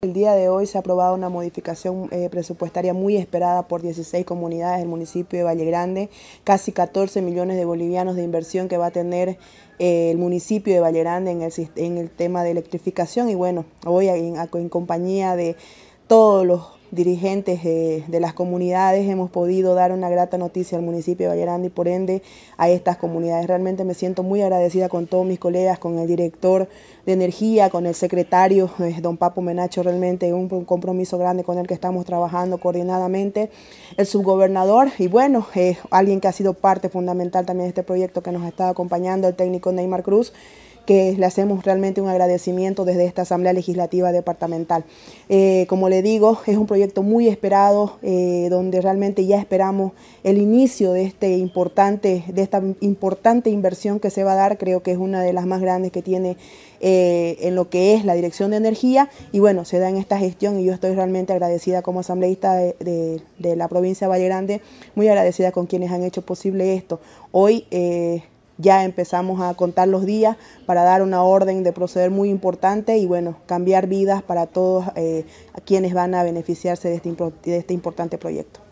El día de hoy se ha aprobado una modificación eh, presupuestaria muy esperada por 16 comunidades del municipio de Valle Grande, casi 14 millones de bolivianos de inversión que va a tener eh, el municipio de Valle Grande en el, tema de electrificación y bueno, hoy en compañía de todos los dirigentes de, las comunidades hemos podido dar una grata noticia al municipio de Vallaranda y por ende a estas comunidades. Realmente me siento muy agradecida con todos mis colegas, con el director de energía, con el secretario, eh, don Papo Menacho, realmente un, compromiso grande con el que estamos trabajando coordinadamente, el subgobernador y bueno, eh, alguien que ha sido parte fundamental también de este proyecto que nos ha estado acompañando, el técnico Neymar Cruz que le hacemos realmente un agradecimiento desde esta Asamblea Legislativa Departamental. Eh, como le digo, es un proyecto muy esperado, eh, donde realmente ya esperamos el inicio de, este importante, de esta importante inversión que se va a dar, creo que es una de las más grandes que tiene eh, en lo que es la Dirección de Energía, y bueno, se da en esta gestión y yo estoy realmente agradecida como asambleísta de, la provincia de Valle Grande, muy agradecida con quienes han hecho posible esto. Hoy ya empezamos a contar los días para dar una orden de proceder muy importante y bueno, cambiar vidas para todos eh, quienes van a beneficiarse de este, este importante proyecto.